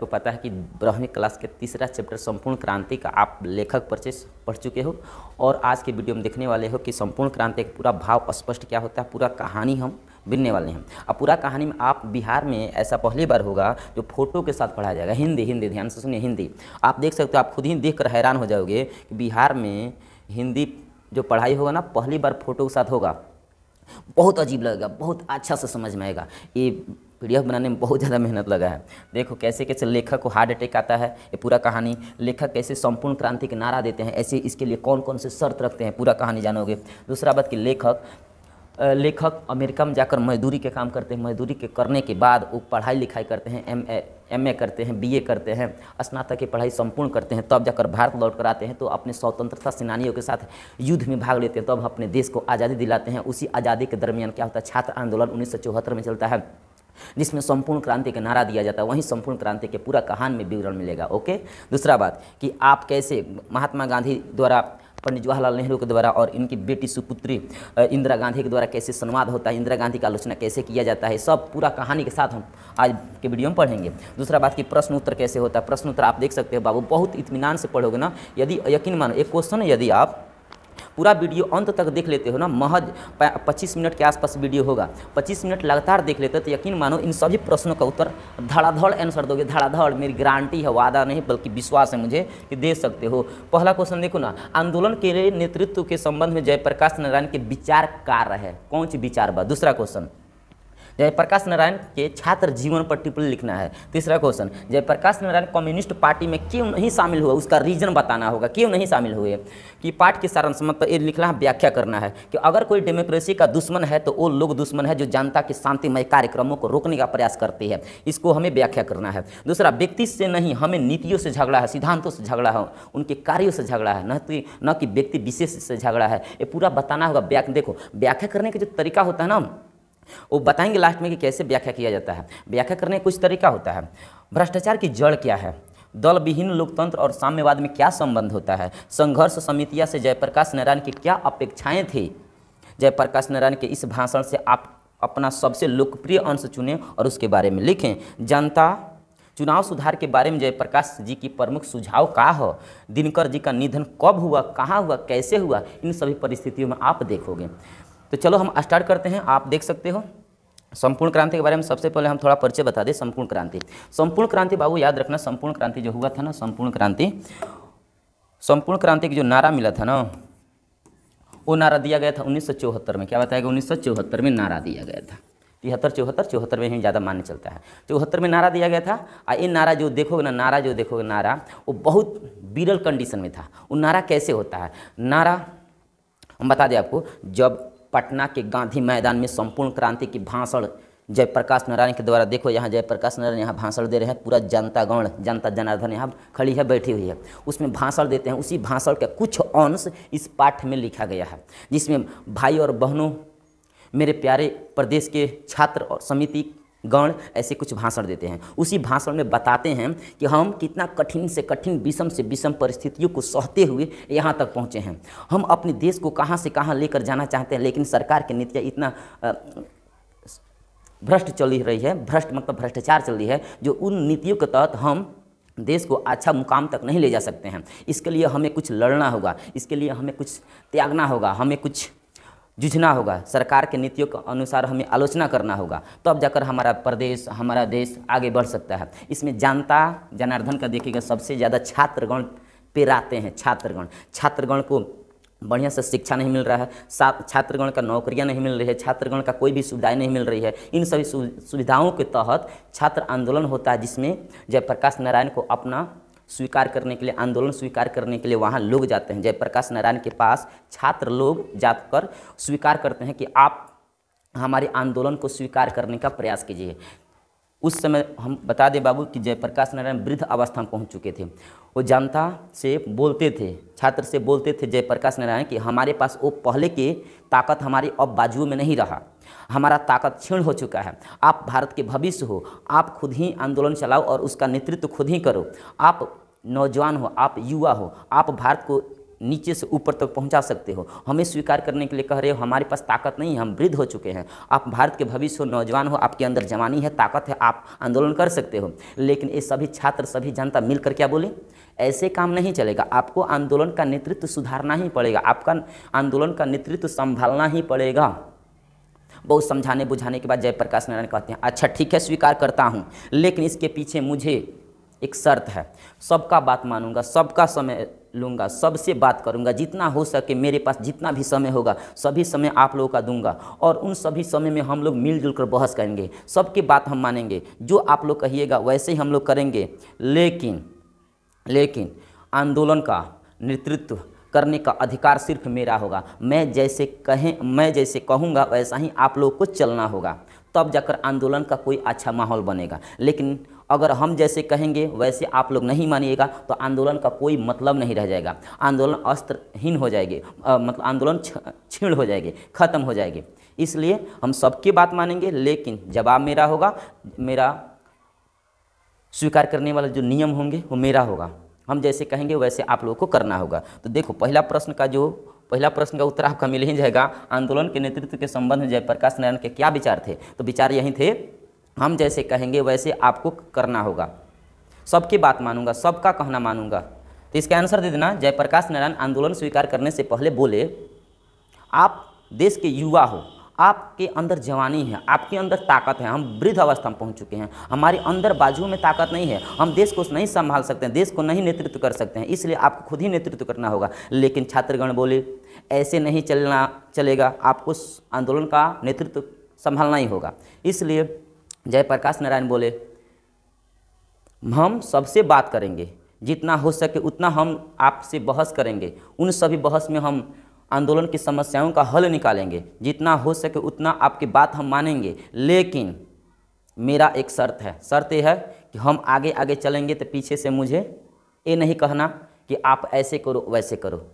को पता है कि ब्राह्मणिक क्लास के तीसरा चैप्टर संपूर्ण क्रांति का आप लेखक परिचय पढ़ चुके हो और आज के वीडियो में देखने वाले हो कि संपूर्ण क्रांति का पूरा भाव स्पष्ट क्या होता है पूरा कहानी हम बिनने वाले हैं अब पूरा कहानी में आप बिहार में ऐसा पहली बार होगा जो फोटो के साथ पढ़ाया जाएगा हिंदी हिंदी ध्यान से सुनिए हिंदी आप देख सकते हो आप खुद ही देख कर हैरान हो जाओगे कि बिहार में हिंदी जो पढ़ाई होगा ना पहली बार फोटो के साथ होगा बहुत अजीब लगेगा बहुत अच्छा से समझ में आएगा ये पी बनाने में बहुत ज़्यादा मेहनत लगा है देखो कैसे कैसे लेखक को हार्ट अटैक आता है ये पूरा कहानी लेखक कैसे संपूर्ण क्रांति के नारा देते हैं ऐसे इसके लिए कौन कौन से शर्त रखते हैं पूरा कहानी जानोगे दूसरा बात कि लेखक लेखक अमेरिका में जाकर मजदूरी के काम करते हैं मजदूरी के करने के बाद वो पढ़ाई लिखाई करते हैं एम एम ए करते हैं बी ए करते हैं स्नातक की पढ़ाई संपूर्ण करते हैं तब जाकर भारत लौट कर आते हैं तो अपने स्वतंत्रता सेनानियों के साथ युद्ध में भाग लेते हैं तब अपने देश को आज़ादी दिलाते हैं उसी आज़ादी के दरमियान क्या होता है छात्र आंदोलन उन्नीस में चलता है जिसमें संपूर्ण क्रांति का नारा दिया जाता है वहीं संपूर्ण क्रांति के पूरा कहान में विवरण मिलेगा ओके दूसरा बात कि आप कैसे महात्मा गांधी द्वारा पंडित जवाहरलाल नेहरू के द्वारा और इनकी बेटी सुपुत्री इंदिरा गांधी के द्वारा कैसे संवाद होता है इंदिरा गांधी का आलोचना कैसे किया जाता है सब पूरा कहानी के साथ हम आज के वीडियो में पढ़ेंगे दूसरा बात कि प्रश्न उत्तर कैसे होता है प्रश्न उत्तर आप देख सकते हो बाबू बहुत इतमान से पढ़ोगे ना यदि यकीन मानो एक क्वेश्चन है यदि आप पूरा वीडियो अंत तक देख लेते हो ना महज पच्चीस मिनट के आसपास वीडियो होगा पच्चीस मिनट लगातार देख लेते हो तो यकीन मानो इन सभी प्रश्नों का उत्तर धड़ाधड़ आंसर दोगे धड़ाधड़ मेरी गारंटी है वादा नहीं बल्कि विश्वास है मुझे कि दे सकते हो पहला क्वेश्चन देखो ना आंदोलन के नेतृत्व के संबंध में जयप्रकाश नारायण के विचार कार है कौन सी विचार बा दूसरा क्वेश्चन जयप्रकाश नारायण के छात्र जीवन पर टिप्पणी लिखना है तीसरा question Jayaprakash Narayan communist party में क्यों नहीं शामिल हुआ उसका रीजन बताना होगा क्यों नहीं शामिल हुए कि पाठ के सारांशमत पर लिखना है व्याख्या करना है कि अगर कोई डेमोक्रेसी का दुश्मन है तो वो लोग दुश्मन है जो जनता के शांतिमय कार्यक्रमों को रोकने का प्रयास करती है इसको हमें व्याख्या करना है दूसरा व्यक्ति से नहीं हमें नीतियों से झगड़ा है सिद्धांतों से झगड़ा है उनके कार्यों से झगड़ा है न कि न कि व्यक्ति विशेष से झगड़ा है ये पूरा बताना होगा व्याख्या देखो व्याख्या करने का जो तरीका होता है ना वो बताएंगे लास्ट में कि कैसे व्याख्या किया जाता है व्याख्या करने का कुछ तरीका होता है भ्रष्टाचार की जड़ क्या है दल विहीन लोकतंत्र और साम्यवाद में क्या संबंध होता है संघर्ष समितिया से जयप्रकाश नारायण की क्या अपेक्षाएं थी जयप्रकाश नारायण के इस भाषण से आप अपना सबसे लोकप्रिय अंश चुनें और उसके बारे में लिखें जनता चुनाव सुधार के बारे में जयप्रकाश जी की प्रमुख सुझाव का हो दिनकर जी का निधन कब हुआ कहाँ हुआ कैसे हुआ इन सभी परिस्थितियों में आप देखोगे तो चलो हम स्टार्ट करते हैं आप देख सकते हो संपूर्ण क्रांति के बारे में सबसे पहले हम थोड़ा परिचय बता दें संपूर्ण क्रांति संपूर्ण क्रांति बाबू याद रखना संपूर्ण क्रांति जो हुआ था ना संपूर्ण क्रांति संपूर्ण क्रांति का जो नारा मिला था ना वो नारा दिया गया था उन्नीस में क्या बताया गया उन्नीस में नारा दिया गया था तिहत्तर चौहत्तर चौहत्तर में ही ज़्यादा मान्य चलता है चौहत्तर में नारा दिया गया था और ये नारा जो देखोगे ना नारा जो देखोगे नारा वो बहुत बिरल कंडीशन में था वो नारा कैसे होता है नारा हम बता दें आपको जब पटना के गांधी मैदान में संपूर्ण क्रांति की भाषण जयप्रकाश नारायण के द्वारा देखो यहाँ जयप्रकाश नारायण यहाँ भाषण दे रहे हैं पूरा जनता गौण जनता जनार्दन यहाँ खड़ी है बैठी हुई है उसमें भाषण देते हैं उसी भाषण का कुछ अंश इस पाठ में लिखा गया है जिसमें भाई और बहनों मेरे प्यारे प्रदेश के छात्र और समिति गण ऐसे कुछ भाषण देते हैं उसी भाषण में बताते हैं कि हम कितना कठिन से कठिन विषम से विषम परिस्थितियों को सहते हुए यहाँ तक पहुँचे हैं हम अपने देश को कहाँ से कहाँ लेकर जाना चाहते हैं लेकिन सरकार की नीतियाँ इतना भ्रष्ट चली रही है भ्रष्ट मतलब भ्रष्टाचार चल रही है जो उन नीतियों के तहत हम देश को अच्छा मुकाम तक नहीं ले जा सकते हैं इसके लिए हमें कुछ लड़ना होगा इसके लिए हमें कुछ त्यागना होगा हमें कुछ जूझना होगा सरकार के नीतियों के अनुसार हमें आलोचना करना होगा तब तो जाकर हमारा प्रदेश हमारा देश आगे बढ़ सकता है इसमें जनता जनार्दन का देखिएगा सबसे ज़्यादा छात्रगण पेराते हैं छात्रगण छात्रगण को बढ़िया से शिक्षा नहीं मिल रहा है साथ छात्रगण का नौकरियां नहीं मिल रही है छात्रगण का कोई भी सुविधाएं नहीं मिल रही है इन सभी सुविधाओं के तहत छात्र आंदोलन होता है जिसमें जयप्रकाश नारायण को अपना स्वीकार करने के लिए आंदोलन स्वीकार करने के लिए वहाँ लोग जाते हैं जयप्रकाश नारायण के पास छात्र लोग जाकर स्वीकार करते हैं कि आप हमारे आंदोलन को स्वीकार करने का प्रयास कीजिए उस समय हम बता दें बाबू कि जयप्रकाश नारायण वृद्ध अवस्था में पहुँच चुके थे वो जनता से बोलते थे छात्र से बोलते थे जयप्रकाश नारायण कि हमारे पास वो पहले के ताकत हमारी अब बाजुओं में नहीं रहा हमारा ताकत क्षीण हो चुका है आप भारत के भविष्य हो आप खुद ही आंदोलन चलाओ और उसका नेतृत्व खुद ही करो आप नौजवान हो आप युवा हो आप भारत को नीचे से ऊपर तक पहुंचा सकते हो हमें स्वीकार करने के लिए कह रहे हो हमारे पास ताकत नहीं है हम वृद्ध हो चुके हैं आप भारत के भविष्य हो नौजवान हो आपके अंदर जवानी है ताकत है आप आंदोलन कर सकते हो लेकिन ये सभी छात्र सभी जनता मिलकर क्या बोले ऐसे काम नहीं चलेगा आपको आंदोलन का नेतृत्व सुधारना ही पड़ेगा आपका आंदोलन का नेतृत्व संभालना ही पड़ेगा बहुत समझाने बुझाने के बाद जयप्रकाश नारायण कहते हैं अच्छा ठीक है स्वीकार करता हूँ लेकिन इसके पीछे मुझे एक शर्त है सबका बात मानूंगा सबका समय लूँगा सबसे बात करूँगा जितना हो सके मेरे पास जितना भी समय होगा सभी समय आप लोगों का दूंगा और उन सभी समय में हम लोग मिलजुल कर बहस करेंगे सबकी बात हम मानेंगे जो आप लोग कहिएगा वैसे ही हम लोग करेंगे लेकिन लेकिन आंदोलन का नेतृत्व करने का अधिकार सिर्फ मेरा होगा मैं जैसे कहें मैं जैसे कहूँगा वैसा ही आप लोग को चलना होगा तब जाकर आंदोलन का कोई अच्छा माहौल बनेगा लेकिन अगर हम जैसे कहेंगे वैसे आप लोग नहीं मानिएगा तो आंदोलन का कोई मतलब नहीं रह जाएगा आंदोलन अस्त्रहीन हो जाएगी मतलब आंदोलन छीण हो जाएगी ख़त्म हो जाएगी इसलिए हम सबकी बात मानेंगे लेकिन जवाब मेरा होगा मेरा स्वीकार करने वाला जो नियम होंगे वो मेरा होगा हम जैसे कहेंगे वैसे आप लोगों को करना होगा तो देखो पहला प्रश्न का जो पहला प्रश्न का उत्तर आपका मिल ही जाएगा आंदोलन के नेतृत्व के संबंध में जयप्रकाश नारायण के क्या विचार थे तो विचार यही थे हम जैसे कहेंगे वैसे आपको करना होगा सबकी बात मानूंगा सबका कहना मानूंगा तो इसका आंसर दे देना जयप्रकाश नारायण आंदोलन स्वीकार करने से पहले बोले आप देश के युवा हो आपके अंदर जवानी है आपके अंदर ताकत है हम वृद्ध अवस्था में पहुंच चुके हैं हमारे अंदर बाजू में ताकत नहीं है हम देश को नहीं संभाल सकते हैं देश को नहीं नेतृत्व कर सकते हैं इसलिए आपको खुद ही नेतृत्व करना होगा लेकिन छात्रगण बोले ऐसे नहीं चलना चलेगा आपको आंदोलन का नेतृत्व संभालना ही होगा इसलिए जयप्रकाश नारायण बोले हम सबसे बात करेंगे जितना हो सके उतना हम आपसे बहस करेंगे उन सभी बहस में हम आंदोलन की समस्याओं का हल निकालेंगे जितना हो सके उतना आपकी बात हम मानेंगे लेकिन मेरा एक शर्त है शर्त यह है कि हम आगे आगे चलेंगे तो पीछे से मुझे ये नहीं कहना कि आप ऐसे करो वैसे करो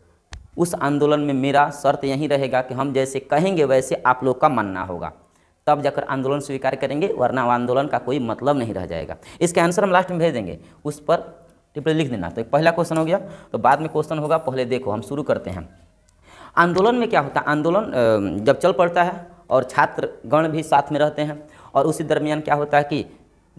उस आंदोलन में मेरा शर्त यही रहेगा कि हम जैसे कहेंगे वैसे आप लोग का मानना होगा तब जाकर आंदोलन स्वीकार करेंगे वरना आंदोलन का कोई मतलब नहीं रह जाएगा इसके आंसर हम लास्ट में भेज देंगे उस पर टिप्पणी लिख देना तो पहला क्वेश्चन हो गया तो बाद में क्वेश्चन होगा पहले देखो हम शुरू करते हैं आंदोलन में क्या होता है आंदोलन जब चल पड़ता है और छात्रगण भी साथ में रहते हैं और उसी दरमियान क्या होता है कि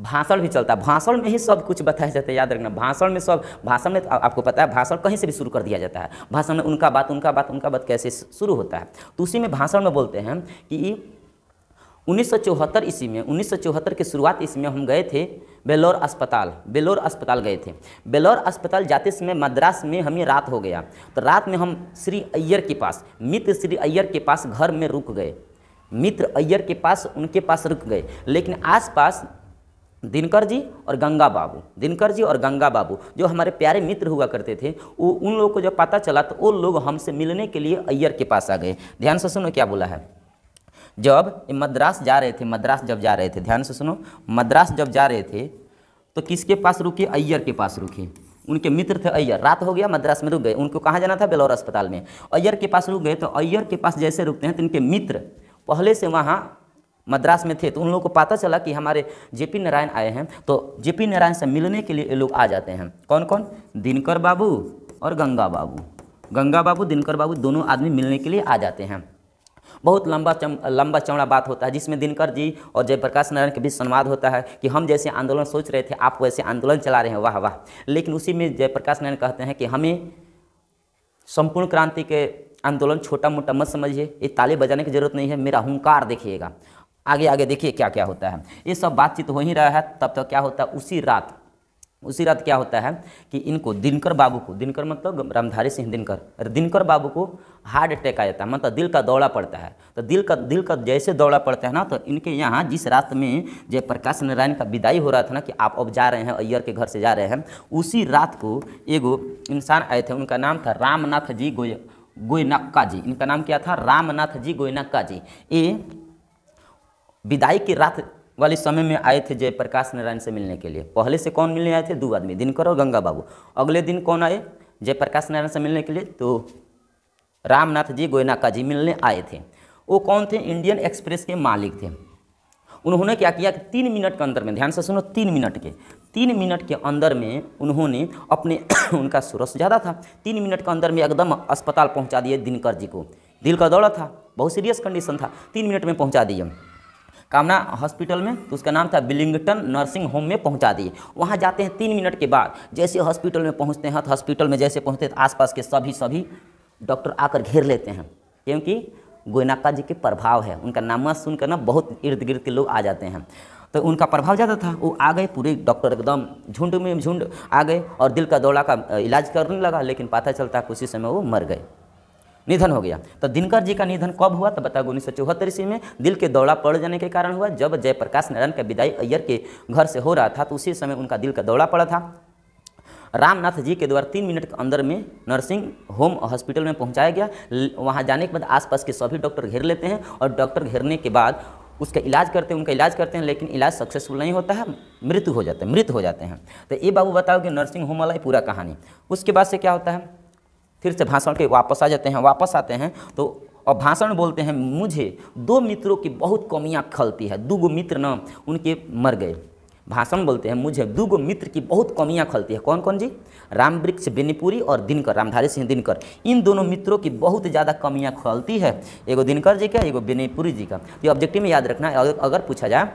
भाषण भी चलता है भाषण में ही सब कुछ बताया जाता है याद रखना भाषण में सब भाषण में आ, तो आपको पता है भाषण कहीं से भी शुरू कर दिया जाता है भाषण में उनका बात उनका बात उनका बात कैसे शुरू होता है तो उसी में भाषण में बोलते हैं कि उन्नीस ईस्वी में उन्नीस के शुरुआत ईस्वी में हम गए थे बेलोर अस्पताल बेलोर अस्पताल गए थे बेलोर अस्पताल जाते समय मद्रास में हमें रात हो गया तो रात में हम श्री अय्यर के पास मित्र श्री अय्यर के पास घर में रुक गए मित्र अय्यर के पास उनके पास रुक गए लेकिन आसपास दिनकर जी और गंगा बाबू दिनकर जी और गंगा बाबू जो हमारे प्यारे मित्र हुआ करते थे वो उन लोगों को जब पता चला तो वो लोग हमसे मिलने के लिए अय्यर के पास आ गए ध्यान से सुनो क्या बोला है जब मद्रास जा रहे थे मद्रास जब जा रहे थे ध्यान से सुनो मद्रास जब जा रहे थे तो किसके पास रुके अय्यर के पास रुके उनके मित्र थे अय्यर रात हो गया मद्रास में रुक गए उनको कहाँ जाना था बेलौर अस्पताल में अय्यर के पास रुक गए तो अय्यर के पास जैसे रुकते हैं तो इनके मित्र पहले से वहाँ मद्रास में थे तो उन लोगों को पता चला कि हमारे जेपी नारायण आए हैं तो जेपी नारायण से मिलने के लिए ये लोग आ जाते हैं कौन कौन दिनकर बाबू और गंगा बाबू गंगा बाबू दिनकर बाबू दोनों आदमी मिलने के लिए आ जाते हैं बहुत लंबा चम, लंबा चौड़ा बात होता है जिसमें दिनकर जी और जयप्रकाश नारायण के बीच संवाद होता है कि हम जैसे आंदोलन सोच रहे थे आप वैसे आंदोलन चला रहे हैं वाह वाह लेकिन उसी में जयप्रकाश नारायण कहते हैं कि हमें संपूर्ण क्रांति के आंदोलन छोटा मोटा मत समझिए ये ताले बजाने की जरूरत नहीं है मेरा हंकार देखिएगा आगे आगे देखिए क्या क्या होता है ये सब बातचीत हो ही रहा है तब तक तो क्या होता है उसी रात उसी रात क्या होता है कि इनको दिनकर बाबू को दिनकर मतलब रामधारी सिंह दिनकर दिनकर बाबू को हार्ट अटैक आ जाता है मतलब दिल का दौड़ा पड़ता है तो दिल का दिल का जैसे दौड़ा पड़ता है ना तो इनके यहाँ जिस रात में जय प्रकाश नारायण का विदाई हो रहा था ना कि आप अब जा रहे हैं अय्यर के घर से जा रहे हैं उसी रात को एगो इंसान आए थे उनका नाम था रामनाथ जी गोय गोयनक्का जी इनका नाम क्या था रामनाथ जी गोयनक्का जी ये विदाई की रात वाले समय में आए थे जयप्रकाश नारायण से मिलने के लिए पहले से कौन मिलने आए थे दो आदमी दिनकर और गंगा बाबू अगले दिन कौन आए जयप्रकाश नारायण से मिलने के लिए तो रामनाथ जी गोयनाका जी मिलने आए थे वो कौन थे इंडियन एक्सप्रेस के मालिक थे उन्होंने क्या किया कि तीन मिनट के अंदर में ध्यान से सुनो तीन मिनट के तीन मिनट के अंदर में उन्होंने अपने उनका सुरस ज़्यादा था तीन मिनट के अंदर में एकदम अस्पताल पहुंचा दिए दिनकर जी को दिल का दौड़ा था बहुत सीरियस कंडीशन था तीन मिनट में पहुंचा दिए कामना हॉस्पिटल में तो उसका नाम था बिलिंगटन नर्सिंग होम में पहुंचा दिए वहाँ जाते हैं तीन मिनट के बाद जैसे हॉस्पिटल में पहुँचते हैं तो हॉस्पिटल में जैसे पहुँचते हैं तो आसपास के सभी सभी डॉक्टर आकर घेर लेते हैं क्योंकि गोयनाका जी के प्रभाव है उनका नामा सुनकर ना बहुत इर्द गिर्द के लोग आ जाते हैं तो उनका प्रभाव ज़्यादा था वो आ गए पूरे डॉक्टर एकदम झुंड में झुंड आ गए और दिल का दौड़ा का इलाज करने लगा लेकिन पता चलता कुछ समय वो मर गए निधन हो गया तो दिनकर जी का निधन कब हुआ तो बताओ उन्नीस सौ चौहत्तर ईस्वी में दिल के दौड़ा पड़ जाने के कारण हुआ जब जयप्रकाश नारायण का विदाई अय्यर के घर से हो रहा था तो उसी समय उनका दिल का दौड़ा पड़ा था रामनाथ जी के द्वारा तीन मिनट के अंदर में नर्सिंग होम हॉस्पिटल में पहुंचाया गया वहां जाने के बाद आसपास के सभी डॉक्टर घेर लेते हैं और डॉक्टर घेरने के बाद उसका इलाज करते हैं उनका इलाज करते हैं लेकिन इलाज सक्सेसफुल नहीं होता है मृत्यु हो जाते हैं मृत हो जाते हैं तो ये बाबू बताओ कि नर्सिंग होम वाला पूरा कहानी उसके बाद से क्या होता है फिर से भाषण के वापस आ जाते हैं वापस आते हैं तो और भाषण बोलते हैं मुझे दो मित्रों की बहुत कमियाँ खलती है दो गो मित्र न उनके मर गए भाषण बोलते हैं मुझे दो मित्र की बहुत कमियाँ खलती है कौन कौन जी राम वृक्ष बेनीपुरी और दिनकर रामधारी सिंह दिनकर इन दोनों मित्रों की बहुत ज़्यादा कमियाँ खलती है एगो दिनकर जी का एगो बेनीपुरी जी का तो ये ऑब्जेक्टिव में याद रखना है अगर पूछा जाए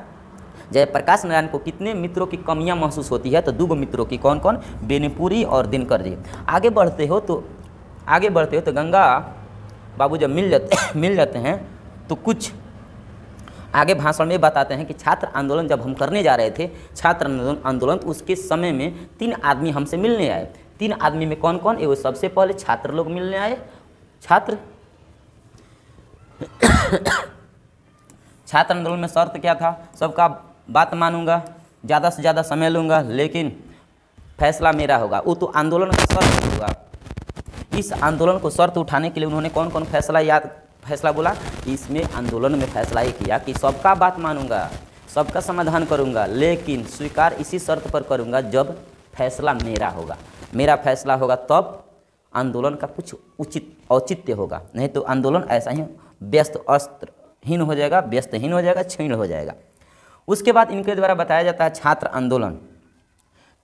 जय प्रकाश नारायण को कितने मित्रों की कमियाँ महसूस होती है तो दो मित्रों की कौन कौन बेनीपुरी और दिनकर जी आगे बढ़ते हो तो आगे बढ़ते हो तो गंगा बाबू जब मिल जाते मिल जाते हैं तो कुछ आगे भाषण में बताते हैं कि छात्र आंदोलन जब हम करने जा रहे थे छात्र आंदोलन तो उसके समय में तीन आदमी हमसे मिलने आए तीन आदमी में कौन कौन एगो सबसे पहले छात्र लोग मिलने आए छात्र छात्र आंदोलन में शर्त क्या था सबका बात मानूंगा ज़्यादा से ज़्यादा समय लूँगा लेकिन फैसला मेरा होगा वो तो आंदोलन का शर्त होगा इस आंदोलन को शर्त उठाने के लिए उन्होंने कौन कौन फैसला याद फैसला बोला इसमें आंदोलन में फैसला ये किया कि सबका बात मानूंगा सबका समाधान करूंगा लेकिन स्वीकार इसी शर्त पर करूंगा जब फैसला मेरा होगा मेरा फैसला होगा तब आंदोलन का कुछ उचित औचित्य होगा नहीं तो आंदोलन ऐसा ही व्यस्त अस्त्रहीन हो जाएगा व्यस्तहीन हो जाएगा क्षीण हो जाएगा उसके बाद इनके द्वारा बताया जाता है छात्र आंदोलन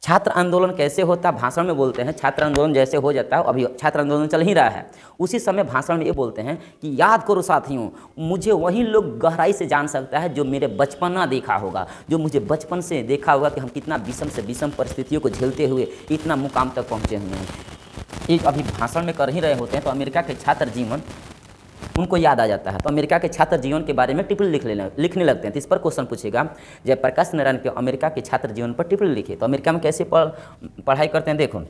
छात्र आंदोलन कैसे होता है भाषण में बोलते हैं छात्र आंदोलन जैसे हो जाता है अभी छात्र आंदोलन चल ही रहा है उसी समय भाषण में ये बोलते हैं कि याद करो साथियों मुझे वही लोग गहराई से जान सकता है जो मेरे बचपना देखा होगा जो मुझे बचपन से देखा होगा कि हम कितना विषम से विषम परिस्थितियों को झेलते हुए इतना मुकाम तक पहुँचे हुए हैं ये अभी भाषण में कर ही रहे होते हैं तो अमेरिका के छात्र जीवन उनको याद आ जाता है तो अमेरिका के छात्र जीवन के बारे में टिप्पणी लिख लेने लिखने लगते हैं तो इस पर क्वेश्चन पूछेगा जयप्रकाश नारायण के अमेरिका के छात्र जीवन पर टिप्पणी लिखे तो अमेरिका में कैसे पढ़ाई करते हैं देखो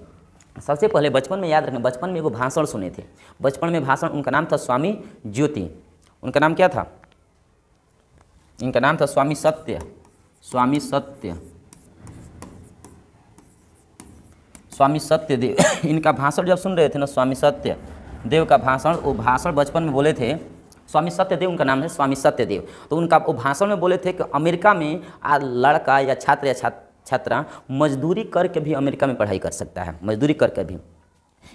सबसे पहले बचपन में याद रखें बचपन में वो भाषण सुने थे बचपन में भाषण उनका नाम था स्वामी ज्योति उनका नाम क्या था इनका नाम था स्वामी सत्य स्वामी सत्य स्वामी सत्यदेव इनका भाषण जब सुन रहे थे ना स्वामी सत्य देव का भाषण वो भाषण बचपन में बोले थे स्वामी सत्यदेव उनका नाम है स्वामी सत्यदेव तो उनका वो भाषण में बोले थे कि अमेरिका में आज लड़का या छात्र या छात्रा मजदूरी करके भी अमेरिका में पढ़ाई कर सकता है मजदूरी करके भी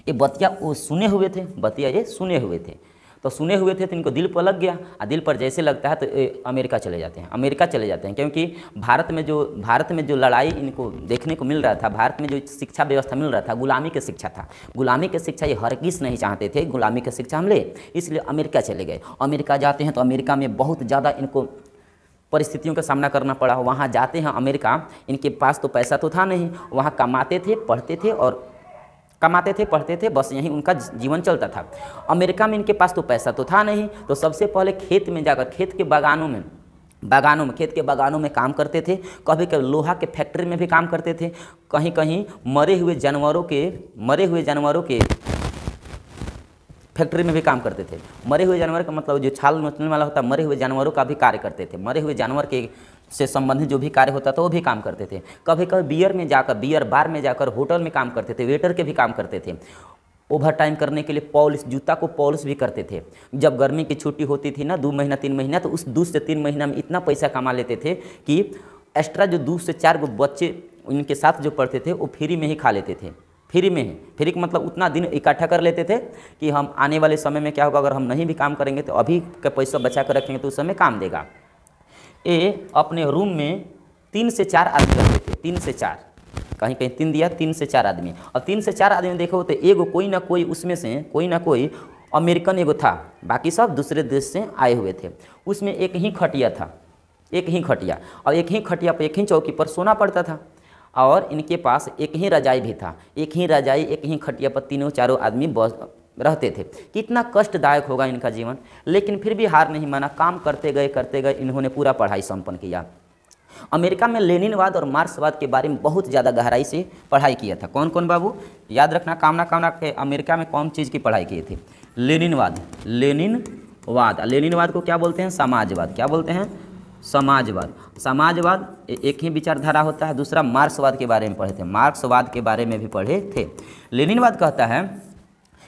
ये बतिया वो सुने हुए थे बतिया ये सुने हुए थे तो सुने हुए थे तो इनको दिल पर लग गया और दिल पर जैसे लगता है तो अमेरिका चले जाते हैं अमेरिका चले जाते हैं क्योंकि भारत में जो भारत में जो लड़ाई इनको देखने को मिल रहा था भारत में जो शिक्षा व्यवस्था मिल रहा था गुलामी की शिक्षा था गुलामी की शिक्षा ये हर किस नहीं चाहते थे गुलामी की शिक्षा हम ले इसलिए अमेरिका चले गए अमेरिका जाते हैं तो अमेरिका में बहुत ज़्यादा इनको परिस्थितियों का सामना करना पड़ा वहाँ जाते हैं अमेरिका इनके पास तो पैसा तो था नहीं वहाँ कमाते थे पढ़ते थे और कमाते थे पढ़ते थे बस यहीं उनका जीवन चलता था अमेरिका में इनके पास तो पैसा तो था नहीं तो सबसे पहले खेत में जाकर खेत के बागानों में बागानों में खेत के बागानों में काम करते थे कभी कभी लोहा के फैक्ट्री में भी काम करते थे कहीं कहीं मरे हुए जानवरों के मरे हुए जानवरों के फैक्ट्री में भी काम करते थे मरे हुए जानवर का मतलब जो छाल नोचने वाला होता मरे हुए जानवरों का भी कार्य करते थे मरे हुए जानवर के से संबंधित जो भी कार्य होता था वो भी काम करते थे कभी कभी बियर में जाकर बियर बार में जाकर होटल में काम करते थे वेटर के भी काम करते थे ओवर टाइम करने के लिए पॉलिश जूता को पॉलिश भी करते थे जब गर्मी की छुट्टी होती थी ना दो महीना तीन महीना तो उस दो से तीन महीना में इतना पैसा कमा लेते थे कि एक्स्ट्रा जो दो से चार गो बच्चे उनके साथ जो पढ़ते थे वो फ्री में ही खा लेते थे फ्री में ही फ्री का मतलब उतना दिन इकट्ठा कर लेते थे कि हम आने वाले समय में क्या होगा अगर हम नहीं भी काम करेंगे तो अभी का पैसा बचा कर रखेंगे तो उस समय काम देगा ए अपने रूम में तीन से चार आदमी रहते थे तीन से चार कहीं कहीं तीन दिया तीन से चार आदमी और तीन से चार आदमी देखो तो एगो कोई ना कोई उसमें से कोई ना कोई अमेरिकन एगो था बाकी सब दूसरे देश से आए हुए थे उसमें एक ही खटिया था एक ही खटिया और एक ही खटिया पर एक ही चौकी पर सोना पड़ता था और इनके पास एक ही रजाई भी था एक ही रजाई एक ही खटिया पर तीनों चारों आदमी बस रहते थे कितना कष्टदायक होगा इनका जीवन लेकिन फिर भी हार नहीं माना काम करते गए करते गए इन्होंने पूरा पढ़ाई संपन्न किया अमेरिका में लेनिनवाद और मार्क्सवाद के बारे में बहुत ज़्यादा गहराई से पढ़ाई किया था कौन कौन बाबू याद रखना कामना कामना के अमेरिका में कौन चीज़ की पढ़ाई किए थी लेनिनवाद लेनिनवाद लेनिनवाद को क्या बोलते हैं समाजवाद क्या बोलते हैं समाजवाद समाजवाद एक ही विचारधारा होता है दूसरा मार्क्सवाद के बारे में पढ़े थे मार्क्सवाद के बारे में भी पढ़े थे लेनिनवाद कहता है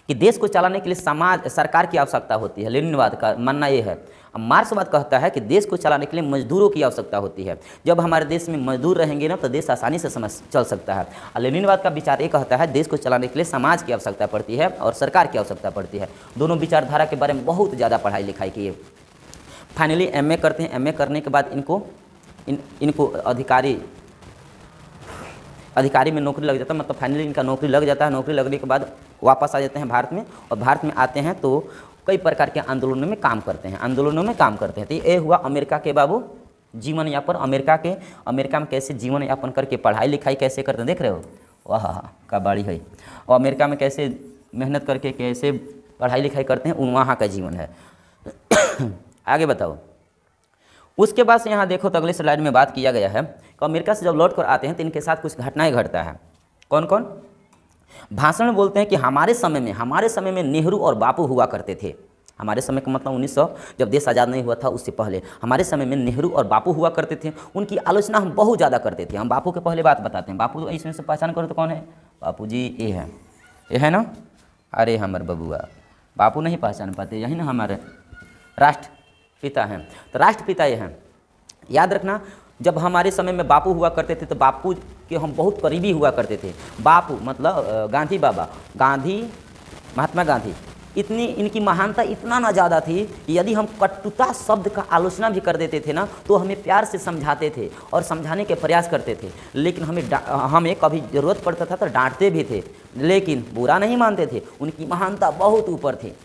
कि देश को चलाने के लिए समाज सरकार की आवश्यकता होती है लेनिनवाद का मानना ये है मार्क्सवाद कहता है कि देश को चलाने के लिए मजदूरों की आवश्यकता होती है जब हमारे देश में मजदूर रहेंगे ना तो देश आसानी से समझ चल सकता है और लेनिनवाद का विचार ये कहता है देश को चलाने के लिए समाज की आवश्यकता पड़ती है और सरकार की आवश्यकता पड़ती है दोनों विचारधारा के बारे में बहुत ज़्यादा पढ़ाई लिखाई की है फाइनली ए करते हैं ए करने के बाद इनको इन इनको अधिकारी अधिकारी में नौकरी लग जाता है मतलब फाइनली इनका नौकरी लग जाता है नौकरी लगने के बाद वापस आ जाते हैं भारत में और भारत में आते हैं तो कई प्रकार के आंदोलनों में काम करते हैं आंदोलनों में काम करते हैं तो ये हुआ अमेरिका के बाबू जीवन यापन अमेरिका के अमेरिका में कैसे जीवन यापन करके पढ़ाई लिखाई कैसे करते हैं देख रहे हो वाह हाँ कबाड़ी है और अमेरिका में कैसे मेहनत करके कैसे पढ़ाई लिखाई करते हैं उन वहाँ का जीवन है आगे बताओ उसके बाद से यहाँ देखो तो अगले स्लाइड में बात किया गया है कि अमेरिका से जब लौट कर आते हैं तो इनके साथ कुछ घटनाएं घटता है कौन कौन भाषण में बोलते हैं कि हमारे समय में हमारे समय में नेहरू और बापू हुआ करते थे हमारे समय का मतलब 1900 जब देश आज़ाद नहीं हुआ था उससे पहले हमारे समय में नेहरू और बापू हुआ करते थे उनकी आलोचना हम बहुत ज़्यादा करते थे हम बापू के पहले बात बताते हैं बापू इसमें से पहचान करो तो कौन है बापू जी ये है ये है ना अरे हमारे बबुआ बापू नहीं पहचान पाते यही ना हमारे राष्ट्रपिता हैं तो राष्ट्रपिता ये हैं याद रखना जब हमारे समय में बापू हुआ करते थे तो बापू के हम बहुत करीबी हुआ करते थे बापू मतलब गांधी बाबा गांधी महात्मा गांधी इतनी इनकी महानता इतना ना ज़्यादा थी कि यदि हम कटुता शब्द का आलोचना भी कर देते थे ना तो हमें प्यार से समझाते थे और समझाने के प्रयास करते थे लेकिन हमें हमें कभी ज़रूरत पड़ता था तो डांटते भी थे लेकिन बुरा नहीं मानते थे उनकी महानता बहुत ऊपर थी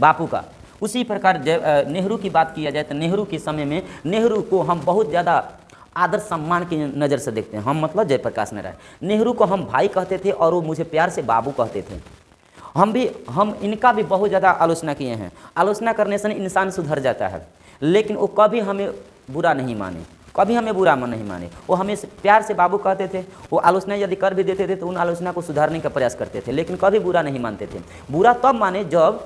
बापू का उसी प्रकार नेहरू की बात किया जाए तो नेहरू के समय में नेहरू को हम बहुत ज़्यादा आदर सम्मान की नज़र से देखते हैं हम मतलब जयप्रकाश नारायण नेहरू को हम भाई कहते थे और वो मुझे प्यार से बाबू कहते थे हम भी हम इनका भी बहुत ज़्यादा आलोचना किए हैं आलोचना करने से इंसान सुधर जाता है लेकिन वो कभी हमें बुरा नहीं माने कभी हमें बुरा मन नहीं माने वो हमें प्यार से बाबू कहते थे वो आलोचना यदि कर भी देते थे तो उन आलोचना को सुधारने का प्रयास करते थे लेकिन कभी बुरा नहीं मानते थे बुरा तब माने जब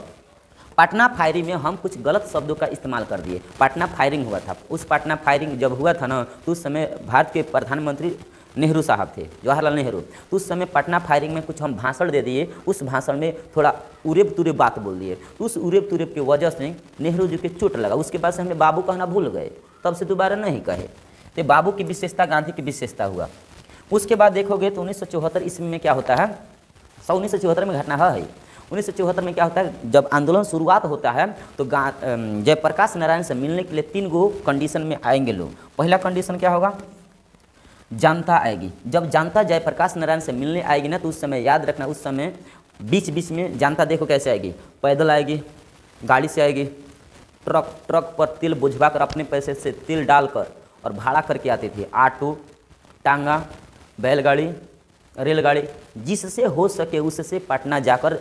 पटना फायरिंग में हम कुछ गलत शब्दों का इस्तेमाल कर दिए पटना फायरिंग हुआ था उस पटना फायरिंग जब हुआ था ना तो उस समय भारत के प्रधानमंत्री नेहरू साहब थे जवाहरलाल नेहरू तो उस समय पटना फायरिंग में कुछ हम भाषण दे दिए उस भाषण में थोड़ा उरेब तुरेब बात बोल दिए तो उस उरेब तुरेब की वजह से नेहरू जी के चोट लगा उसके बाद से हमने बाबू कहना भूल गए तब से दोबारा नहीं कहे तो बाबू की विशेषता गांधी की विशेषता हुआ उसके बाद देखोगे तो उन्नीस सौ ईस्वी में क्या होता है सौ उन्नीस सौ चौहत्तर में घटना है उन्नीस में क्या होता है जब आंदोलन शुरुआत होता है तो जयप्रकाश नारायण से मिलने के लिए तीन गो कंडीशन में आएंगे लोग पहला कंडीशन क्या होगा जनता आएगी जब जनता जयप्रकाश नारायण से मिलने आएगी ना तो उस समय याद रखना उस समय बीच बीच में जनता देखो कैसे आएगी पैदल आएगी गाड़ी से आएगी ट्रक ट्रक पर तिल बुझवा कर अपने पैसे से तिल डालकर और भाड़ा करके आती थी ऑटो टांगा बैलगाड़ी रेलगाड़ी जिससे हो सके उससे पटना जाकर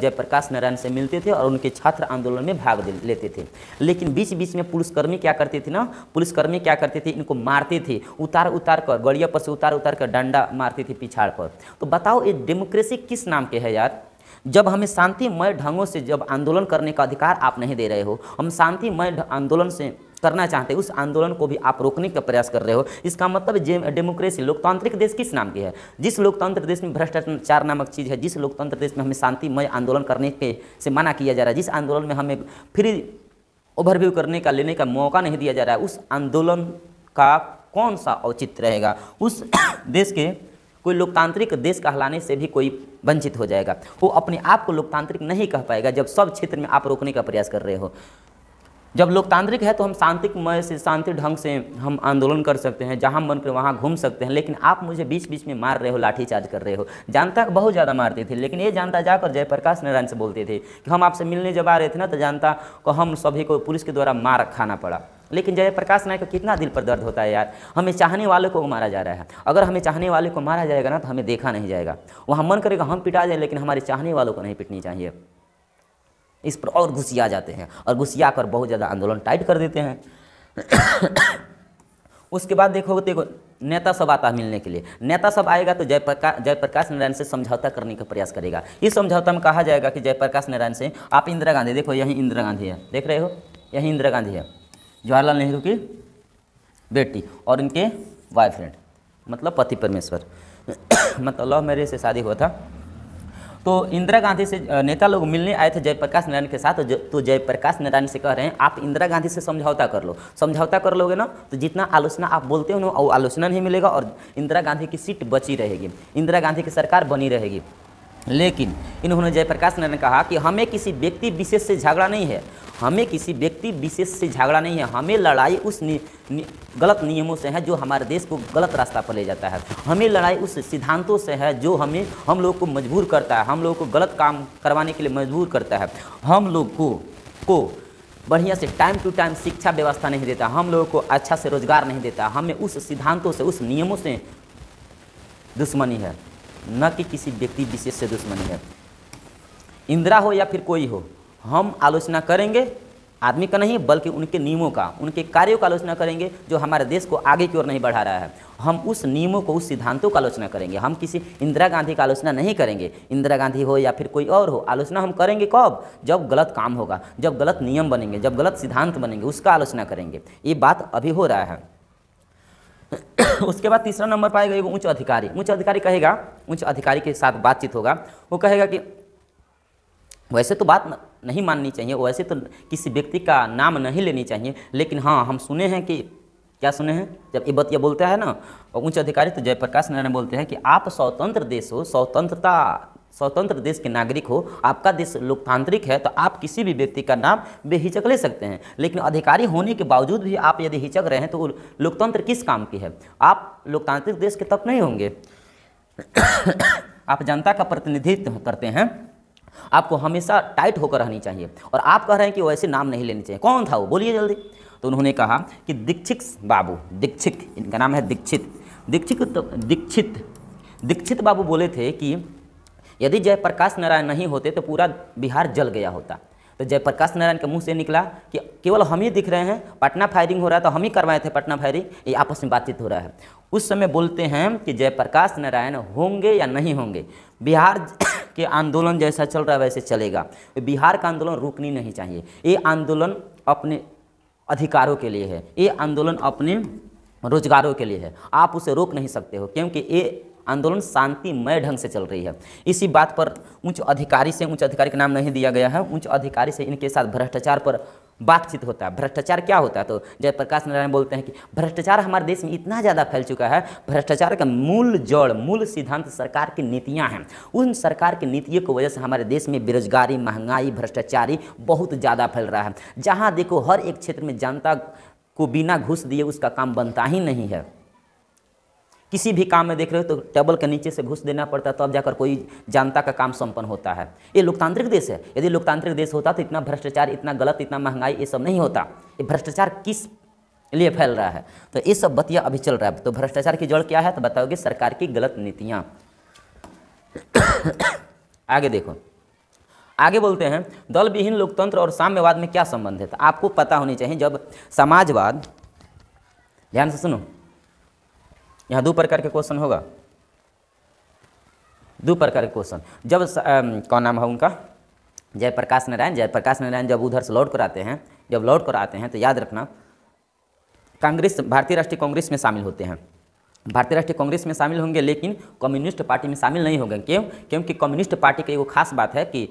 जयप्रकाश नारायण से मिलते थे और उनके छात्र आंदोलन में भाग लेते थे लेकिन बीच बीच में पुलिसकर्मी क्या करते थे ना पुलिसकर्मी क्या करते थे इनको मारते थे उतार उतार कर गड़िया पर से उतार उतार कर डंडा मारते थे पिछाड़ पर तो बताओ ये डेमोक्रेसी किस नाम के है यार जब हमें शांतिमय ढंगों से जब आंदोलन करने का अधिकार आप नहीं दे रहे हो हम शांतिमय आंदोलन से करना चाहते उस आंदोलन को भी आप रोकने का प्रयास कर रहे हो इसका मतलब डेमोक्रेसी लोकतांत्रिक देश किस नाम की है जिस लोकतंत्र देश में भ्रष्टाचार नामक चीज़ है जिस लोकतंत्र देश में हमें शांतिमय आंदोलन करने के से मना किया जा रहा है जिस आंदोलन में हमें फ्री ओवरव्यू करने का लेने का मौका नहीं दिया जा रहा है उस आंदोलन का कौन सा औचित्य रहेगा उस देश के कोई लोकतांत्रिक देश कहलाने से भी कोई वंचित हो जाएगा वो अपने आप को लोकतांत्रिक नहीं कह पाएगा जब सब क्षेत्र में आप रोकने का प्रयास कर रहे हो जब लोकतांत्रिक है तो हम शांतिमय से शांति ढंग से हम आंदोलन कर सकते हैं जहाँ मन कर वहाँ घूम सकते हैं लेकिन आप मुझे बीच बीच में मार रहे हो लाठीचार्ज कर रहे हो जनता बहुत ज़्यादा मारती थी लेकिन ये जनता जाकर जयप्रकाश नारायण से बोलते थे कि हम आपसे मिलने जब आ रहे थे ना तो जनता को हम सभी को पुलिस के द्वारा मार खाना पड़ा लेकिन जयप्रकाश नायक को कितना दिल पर दर्द होता है यार हमें चाहने वाले को मारा जा रहा है अगर हमें चाहने वाले को मारा जाएगा ना तो हमें देखा नहीं जाएगा वहाँ मन करेगा हम पिटा जाए लेकिन हमारे चाहने वालों को नहीं पिटनी चाहिए इस पर और घुसिया जाते हैं और घुसिया कर बहुत ज़्यादा आंदोलन टाइट कर देते हैं उसके बाद देखो देखो नेता सब आता है मिलने के लिए नेता सब आएगा तो जयप्रकाश जयप्रकाश नारायण से समझौता करने का प्रयास करेगा इस समझौता में कहा जाएगा कि जयप्रकाश नारायण से आप इंदिरा गांधी देखो यही इंदिरा गांधी है देख रहे हो यही इंदिरा गांधी है जवाहरलाल नेहरू की बेटी और इनके बॉयफ्रेंड मतलब पति परमेश्वर मतलब लव मैरिज से शादी हुआ था तो इंदिरा गांधी से नेता लोग मिलने आए थे जयप्रकाश नारायण के साथ तो जयप्रकाश नारायण से कह रहे हैं आप इंदिरा गांधी से समझौता कर लो समझौता कर लोगे ना तो जितना आलोचना आप बोलते हो ना वो आलोचना नहीं मिलेगा और इंदिरा गांधी की सीट बची रहेगी इंदिरा गांधी की सरकार बनी रहेगी लेकिन इन्होंने जयप्रकाश नारायण ने कहा कि हमें किसी व्यक्ति विशेष से झगड़ा नहीं है हमें किसी व्यक्ति विशेष से झगड़ा नहीं है हमें लड़ाई उस नि, नि, गलत नियमों से है जो हमारे देश को गलत रास्ता पर ले जाता है हमें लड़ाई उस सिद्धांतों से है जो हमें हम लोग को मजबूर करता है हम लोग को गलत काम करवाने के लिए मजबूर करता है हम लोग को को बढ़िया से टाइम टू टाइम शिक्षा व्यवस्था नहीं देता हम लोगों को अच्छा से रोजगार नहीं देता हमें उस सिद्धांतों से उस नियमों से दुश्मनी है न कि किसी व्यक्ति विशेष से दुश्मनी है इंदिरा हो या फिर कोई हो हम आलोचना करेंगे आदमी का नहीं बल्कि उनके नियमों का उनके कार्यों का आलोचना करेंगे जो हमारे देश को आगे की ओर नहीं बढ़ा रहा है हम उस नियमों को उस सिद्धांतों का आलोचना करेंगे हम किसी इंदिरा गांधी का आलोचना नहीं करेंगे इंदिरा गांधी हो या फिर कोई और हो आलोचना हम करेंगे कब जब गलत काम होगा जब गलत नियम बनेंगे जब गलत सिद्धांत बनेंगे उसका आलोचना करेंगे ये बात अभी हो रहा है उसके बाद तीसरा नंबर पाएगा एगो उच्च अधिकारी उच्च अधिकारी कहेगा उच्च अधिकारी के साथ बातचीत होगा वो कहेगा कि वैसे तो बात नहीं माननी चाहिए वैसे तो किसी व्यक्ति का नाम नहीं लेनी चाहिए लेकिन हाँ हम सुने हैं कि क्या सुने हैं जब ये बतिया बोलता है ना और उच्च अधिकारी तो जयप्रकाश नारायण बोलते हैं कि आप स्वतंत्र देश हो स्वतंत्रता स्वतंत्र देश के नागरिक हो आपका देश लोकतांत्रिक है तो आप किसी भी व्यक्ति का नाम बेहिचक ले सकते हैं लेकिन अधिकारी होने के बावजूद भी आप यदि हिचक रहे हैं तो लोकतंत्र किस काम की है आप लोकतांत्रिक देश के तब नहीं होंगे आप जनता का प्रतिनिधित्व करते हैं आपको हमेशा टाइट होकर रहनी चाहिए और आप कह रहे हैं कि वैसे नाम नहीं लेने चाहिए कौन था वो बोलिए जल्दी तो उन्होंने कहा कि दीक्षित बाबू दीक्षित इनका नाम है दीक्षित दीक्षित तो दीक्षित दीक्षित बाबू बोले थे कि यदि जयप्रकाश नारायण नहीं होते तो पूरा बिहार जल गया होता तो जयप्रकाश नारायण के मुंह से निकला कि केवल हम ही दिख रहे हैं पटना फायरिंग हो रहा है तो हम ही करवाए थे पटना फायरिंग ये आपस में बातचीत हो रहा है उस समय बोलते हैं कि जयप्रकाश नारायण होंगे या नहीं होंगे बिहार कि आंदोलन जैसा चल रहा है वैसे चलेगा बिहार का आंदोलन रुकनी नहीं चाहिए ये आंदोलन अपने अधिकारों के लिए है ये आंदोलन अपने रोजगारों के लिए है आप उसे रोक नहीं सकते हो क्योंकि ये आंदोलन शांतिमय ढंग से चल रही है इसी बात पर उच्च अधिकारी से उच्च अधिकारी का नाम नहीं दिया गया है उच्च अधिकारी से इनके साथ भ्रष्टाचार पर बातचीत होता है भ्रष्टाचार क्या होता है तो जयप्रकाश नारायण बोलते हैं कि भ्रष्टाचार हमारे देश में इतना ज़्यादा फैल चुका है भ्रष्टाचार का मूल जड़ मूल सिद्धांत सरकार की नीतियाँ हैं उन सरकार की नीतियों की वजह से हमारे देश में बेरोजगारी महंगाई भ्रष्टाचारी बहुत ज़्यादा फैल रहा है जहाँ देखो हर एक क्षेत्र में जनता को बिना घुस दिए उसका काम बनता ही नहीं है किसी भी काम में देख रहे हो तो टेबल के नीचे से घुस देना पड़ता है तो तब जाकर कोई जनता का काम संपन्न होता है ये लोकतांत्रिक देश है यदि लोकतांत्रिक देश होता तो इतना भ्रष्टाचार इतना गलत इतना महंगाई ये सब नहीं होता ये भ्रष्टाचार किस लिए फैल रहा है तो ये सब बतिया अभी चल रहा है तो भ्रष्टाचार की जड़ क्या है तो बताओगे सरकार की गलत नीतियाँ आगे देखो आगे बोलते हैं दल विहीन लोकतंत्र और साम्यवाद में क्या संबंध है तो आपको पता होनी चाहिए जब समाजवाद ध्यान से सुनो यहाँ दो प्रकार के क्वेश्चन होगा दो प्रकार के क्वेश्चन जब कौन नाम है उनका जयप्रकाश नारायण जयप्रकाश नारायण जब उधर से लौट कर आते हैं जब लौट कर आते हैं तो याद रखना कांग्रेस भारतीय राष्ट्रीय कांग्रेस में शामिल होते हैं भारतीय राष्ट्रीय कांग्रेस में शामिल होंगे लेकिन कम्युनिस्ट पार्टी में शामिल नहीं होंगे क्यों क्योंकि कम्युनिस्ट पार्टी की एगो खास बात है कि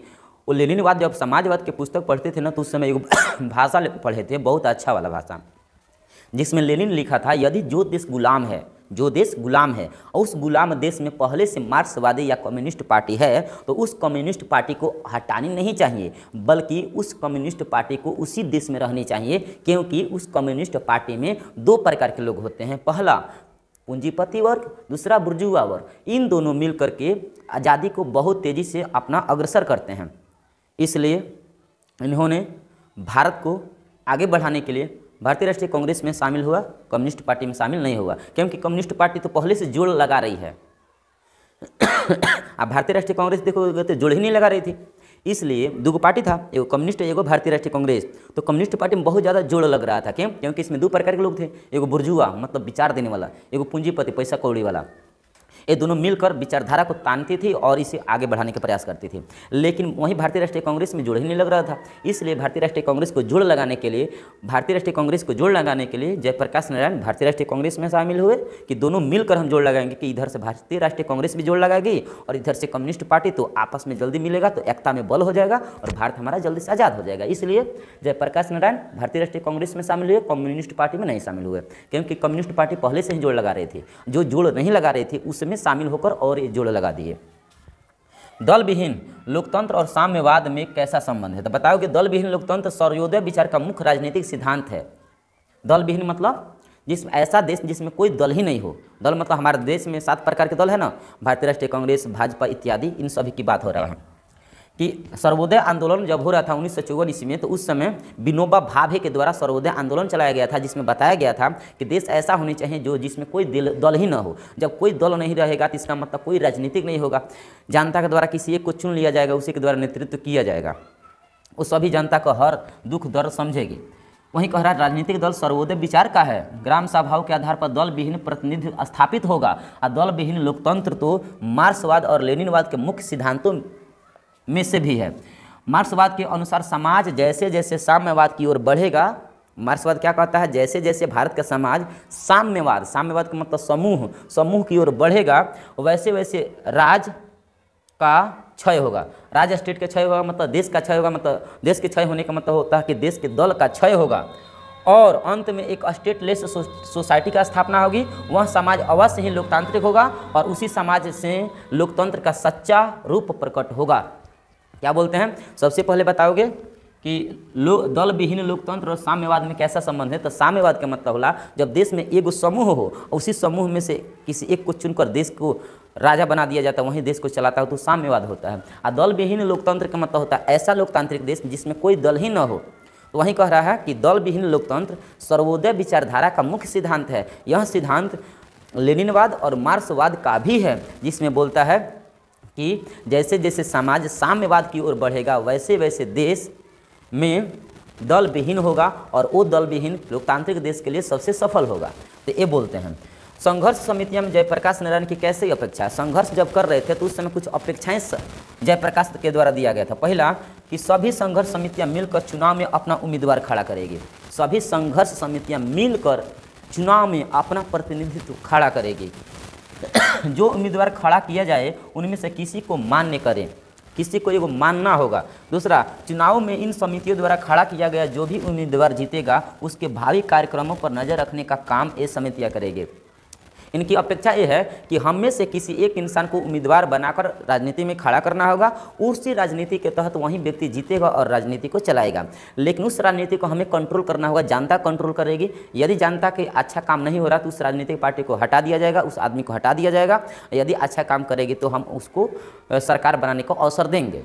वो लेनिनवाद जब समाजवाद के पुस्तक पढ़ते थे ना तो उस समय एगो भाषा पढ़े थे बहुत अच्छा वाला भाषा जिसमें लेनिन लिखा था यदि जो देश गुलाम है जो देश गुलाम है और उस गुलाम देश में पहले से मार्क्सवादी या कम्युनिस्ट पार्टी है तो उस कम्युनिस्ट पार्टी को हटानी नहीं चाहिए बल्कि उस कम्युनिस्ट पार्टी को उसी देश में रहनी चाहिए क्योंकि उस कम्युनिस्ट पार्टी में दो प्रकार के लोग होते हैं पहला पूंजीपति वर्ग दूसरा बुर्जुआ वर्ग इन दोनों मिल करके आज़ादी को बहुत तेज़ी से अपना अग्रसर करते हैं इसलिए इन्होंने भारत को आगे बढ़ाने के लिए भारतीय राष्ट्रीय कांग्रेस में शामिल हुआ कम्युनिस्ट पार्टी में शामिल नहीं हुआ क्योंकि कम्युनिस्ट पार्टी तो पहले से जोड़ लगा रही है अब भारतीय राष्ट्रीय कांग्रेस देखो तो जोड़ ही नहीं लगा रही थी इसलिए दो पार्टी था एगो कम्युनिस्ट एगो भारतीय राष्ट्रीय कांग्रेस तो कम्युनिस्ट पार्टी में बहुत ज़्यादा जोड़ लग रहा था क्यों क्योंकि इसमें दो प्रकार के लोग थे एगो बुर्जुआ मतलब विचार देने वाला एगो पूंजीपति पैसा कौड़ी वाला ये दोनों मिलकर विचारधारा को तानती थी और इसे आगे बढ़ाने के प्रयास करती थी लेकिन वहीं भारतीय राष्ट्रीय कांग्रेस में जुड़ ही नहीं लग रहा था इसलिए भारतीय राष्ट्रीय कांग्रेस को जोड़ लगाने के लिए भारतीय राष्ट्रीय कांग्रेस को जोड़ लगाने के लिए जयप्रकाश नारायण भारतीय राष्ट्रीय कांग्रेस में शामिल हुए कि दोनों मिलकर हम जोड़ लगाएंगे कि इधर से भारतीय राष्ट्रीय कांग्रेस भी जोड़ लगाएगी और इधर से कम्युनिस्ट पार्टी तो आपस में जल्दी मिलेगा तो एकता में बल हो जाएगा और भारत हमारा जल्दी से आज़ाद हो जाएगा इसलिए जयप्रकाश नारायण भारतीय राष्ट्रीय कांग्रेस में शामिल हुए कम्युनिस्ट पार्टी में नहीं शामिल हुए क्योंकि कम्युनिस्ट पार्टी पहले से ही जोड़ लगा रही थी जो जोड़ नहीं लगा रही थी उसमें में शामिल होकर और ये जोड़ लगा दिए दल विहीन लोकतंत्र और साम्यवाद में कैसा संबंध है तो बताओ कि दल विहीन लोकतंत्र सर्वोदय विचार का मुख्य राजनीतिक सिद्धांत है दल विहीन मतलब जिस ऐसा देश जिसमें कोई दल ही नहीं हो दल मतलब हमारे देश में सात प्रकार के दल है ना भारतीय राष्ट्रीय कांग्रेस भाजपा इत्यादि इन सभी की बात हो रहा है कि सर्वोदय आंदोलन जब हो रहा था उन्नीस सौ ईस्वी में तो उस समय विनोबा भावे के द्वारा सर्वोदय आंदोलन चलाया गया था जिसमें बताया गया था कि देश ऐसा होनी चाहिए जो जिसमें कोई दिल दल ही ना हो जब कोई दल नहीं रहेगा तो इसका मतलब कोई राजनीतिक नहीं होगा जनता के द्वारा किसी एक को चुन लिया जाएगा उसी के द्वारा नेतृत्व किया जाएगा वो सभी जनता को हर दुख दर्द समझेगी वहीं कह रहा है राजनीतिक दल सर्वोदय विचार का है ग्राम सभाओं के आधार पर दल विहीन प्रतिनिधि स्थापित होगा और दल विहीन लोकतंत्र तो मार्क्सवाद और लेनिनवाद के मुख्य सिद्धांतों में से भी है मार्क्सवाद के अनुसार समाज जैसे जैसे साम्यवाद की ओर बढ़ेगा मार्क्सवाद क्या कहता है जैसे जैसे भारत का समाज साम्यवाद साम्यवाद का मतलब समूह समूह की ओर बढ़ेगा वैसे वैसे राज का क्षय होगा राज्य स्टेट का क्षय होगा मतलब देश का क्षय होगा मतलब देश के क्षय होने का मतलब होता है कि देश के दल का क्षय होगा और अंत में एक स्टेटलेस सो, सोसाइटी का स्थापना होगी वह समाज अवश्य ही लोकतांत्रिक होगा और उसी समाज से लोकतंत्र का सच्चा रूप प्रकट होगा क्या बोलते हैं सबसे पहले बताओगे कि लो दल विहीन लोकतंत्र और साम्यवाद में कैसा संबंध है तो साम्यवाद का मतलब होला जब देश में एगो समूह हो उसी समूह में से किसी एक को चुनकर देश को राजा बना दिया जाता है वहीं देश को चलाता हो तो साम्यवाद होता है और दल विहीन लोकतंत्र का मतलब होता है ऐसा लोकतांत्रिक देश जिसमें कोई दल ही न हो तो वहीं कह रहा है कि दल विहीन लोकतंत्र सर्वोदय विचारधारा का मुख्य सिद्धांत है यह सिद्धांत लेनिनवाद और मार्क्सवाद का भी है जिसमें बोलता है कि जैसे जैसे समाज साम्यवाद की ओर बढ़ेगा वैसे वैसे देश में दल विहीन होगा और वो दल विहीन लोकतांत्रिक देश के लिए सबसे सफल होगा तो ये बोलते हैं संघर्ष समितियां में जयप्रकाश नारायण की कैसे अपेक्षा है संघर्ष जब कर रहे थे तो उस समय कुछ अपेक्षाएं जयप्रकाश के द्वारा दिया गया था पहला कि सभी संघर्ष समितियां मिलकर चुनाव में अपना उम्मीदवार खड़ा करेगी सभी संघर्ष समितियां मिलकर चुनाव में अपना प्रतिनिधित्व खड़ा करेगी जो उम्मीदवार खड़ा किया जाए उनमें से किसी को मान्य करें किसी को एगो मानना होगा दूसरा चुनाव में इन समितियों द्वारा खड़ा किया गया जो भी उम्मीदवार जीतेगा उसके भावी कार्यक्रमों पर नज़र रखने का काम ये समितियाँ करेंगे इनकी अपेक्षा ये है कि हम में से किसी एक इंसान को उम्मीदवार बनाकर राजनीति में खड़ा करना होगा उसी राजनीति के तहत वही व्यक्ति जीतेगा और राजनीति को चलाएगा लेकिन उस राजनीति को हमें कंट्रोल करना होगा जनता कंट्रोल करेगी यदि जनता के अच्छा काम नहीं हो रहा तो उस राजनीतिक पार्टी को हटा दिया जाएगा उस आदमी को हटा दिया जाएगा यदि अच्छा काम करेगी तो हम उसको सरकार बनाने को अवसर देंगे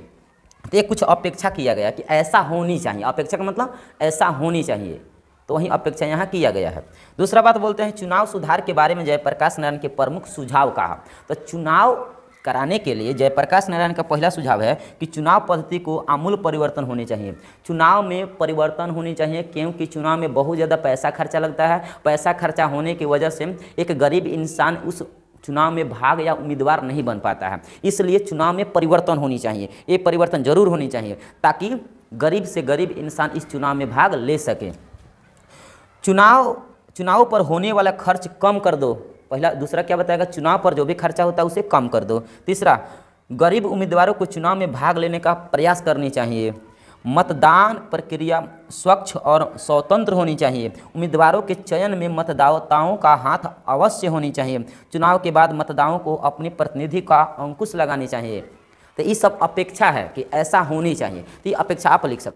तो ये कुछ अपेक्षा किया गया कि ऐसा होनी चाहिए अपेक्षा का मतलब ऐसा होनी चाहिए तो वहीं अपेक्षा यहाँ किया गया है दूसरा बात बोलते हैं चुनाव सुधार के बारे में जयप्रकाश नारायण के प्रमुख सुझाव कहा तो चुनाव कराने के लिए जयप्रकाश नारायण का पहला सुझाव है कि चुनाव पद्धति को आमूल परिवर्तन होने चाहिए चुनाव में परिवर्तन होने चाहिए क्योंकि चुनाव में बहुत ज़्यादा पैसा खर्चा लगता है पैसा खर्चा होने की वजह से एक गरीब इंसान उस चुनाव में भाग या उम्मीदवार नहीं बन पाता है इसलिए चुनाव में परिवर्तन होनी चाहिए ये परिवर्तन जरूर होनी चाहिए ताकि गरीब से गरीब इंसान इस चुनाव में भाग ले सके चुनाव चुनाव पर होने वाला खर्च कम कर दो पहला दूसरा क्या बताएगा चुनाव पर जो भी खर्चा होता है उसे कम कर दो तीसरा गरीब उम्मीदवारों को चुनाव में भाग लेने का प्रयास करनी चाहिए मतदान प्रक्रिया स्वच्छ और स्वतंत्र होनी चाहिए उम्मीदवारों के चयन में मतदाताओं का हाथ अवश्य होनी चाहिए चुनाव के बाद मतदाताओं को अपने प्रतिनिधि का अंकुश लगानी चाहिए तो ये सब अपेक्षा है कि ऐसा होनी चाहिए तो ये अपेक्षा आप लिख सकते